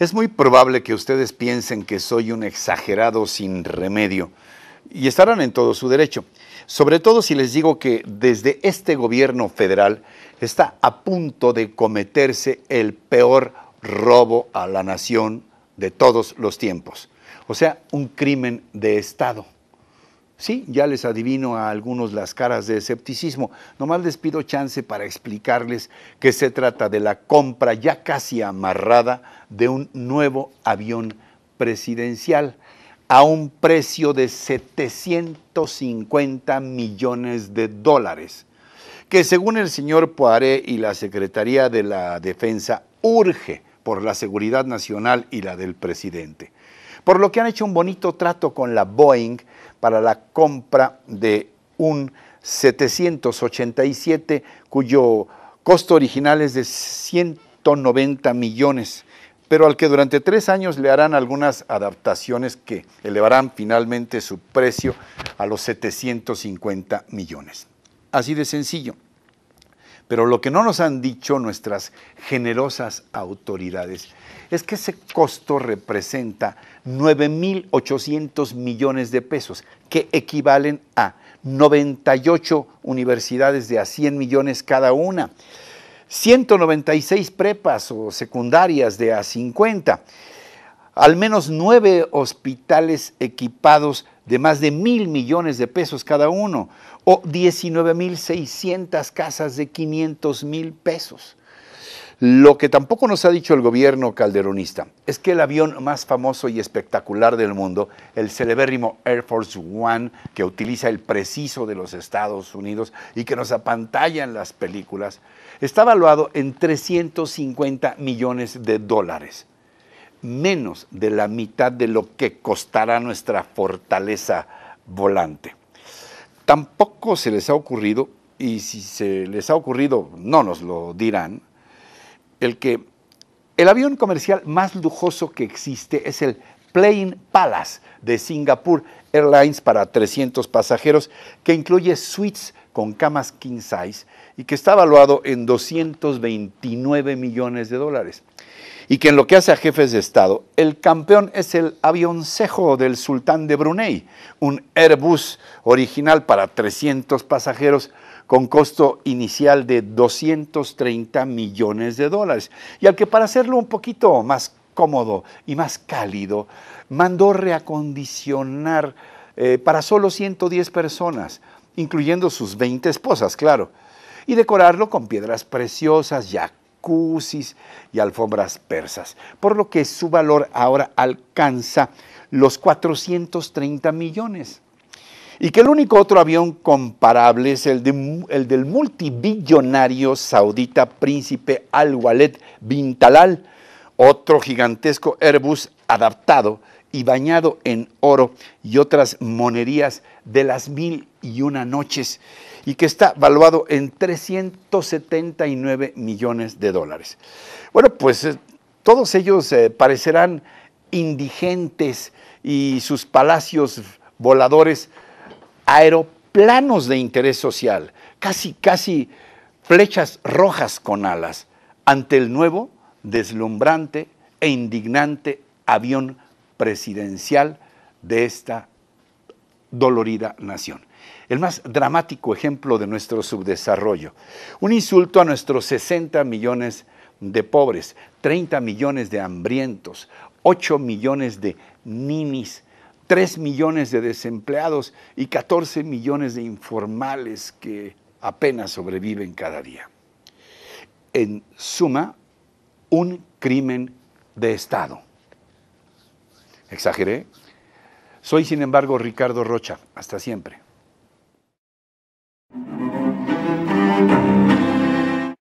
Es muy probable que ustedes piensen que soy un exagerado sin remedio y estarán en todo su derecho, sobre todo si les digo que desde este gobierno federal está a punto de cometerse el peor robo a la nación de todos los tiempos. O sea, un crimen de Estado. Sí, ya les adivino a algunos las caras de escepticismo. Nomás les pido chance para explicarles que se trata de la compra ya casi amarrada de un nuevo avión presidencial a un precio de 750 millones de dólares, que según el señor Poiré y la Secretaría de la Defensa urge por la seguridad nacional y la del presidente. Por lo que han hecho un bonito trato con la Boeing para la compra de un 787 cuyo costo original es de 190 millones, pero al que durante tres años le harán algunas adaptaciones que elevarán finalmente su precio a los 750 millones. Así de sencillo. Pero lo que no nos han dicho nuestras generosas autoridades es que ese costo representa 9.800 millones de pesos, que equivalen a 98 universidades de a 100 millones cada una, 196 prepas o secundarias de a 50 al menos nueve hospitales equipados de más de mil millones de pesos cada uno, o 19.600 casas de 500 mil pesos. Lo que tampoco nos ha dicho el gobierno calderonista es que el avión más famoso y espectacular del mundo, el celebérrimo Air Force One, que utiliza el preciso de los Estados Unidos y que nos apantalla en las películas, está valuado en 350 millones de dólares menos de la mitad de lo que costará nuestra fortaleza volante. Tampoco se les ha ocurrido, y si se les ha ocurrido no nos lo dirán, el que el avión comercial más lujoso que existe es el Plane Palace de Singapore Airlines para 300 pasajeros, que incluye suites con camas king size y que está valuado en 229 millones de dólares y que en lo que hace a jefes de Estado, el campeón es el avioncejo del sultán de Brunei, un Airbus original para 300 pasajeros con costo inicial de 230 millones de dólares, y al que para hacerlo un poquito más cómodo y más cálido, mandó reacondicionar eh, para solo 110 personas, incluyendo sus 20 esposas, claro, y decorarlo con piedras preciosas, ya y alfombras persas, por lo que su valor ahora alcanza los 430 millones. Y que el único otro avión comparable es el, del multibillonario saudita príncipe al walet bin otro gigantesco Airbus adaptado y bañado en oro y otras monerías de las mil y una noches y que está valuado en 379 millones de dólares. Bueno, pues eh, todos ellos eh, parecerán indigentes y sus palacios voladores aeroplanos de interés social, casi, casi flechas rojas con alas ante el nuevo, deslumbrante e indignante avión presidencial de esta dolorida nación. El más dramático ejemplo de nuestro subdesarrollo. Un insulto a nuestros 60 millones de pobres, 30 millones de hambrientos, 8 millones de ninis, 3 millones de desempleados y 14 millones de informales que apenas sobreviven cada día. En suma, un crimen de Estado. Exageré. Soy, sin embargo, Ricardo Rocha. Hasta siempre.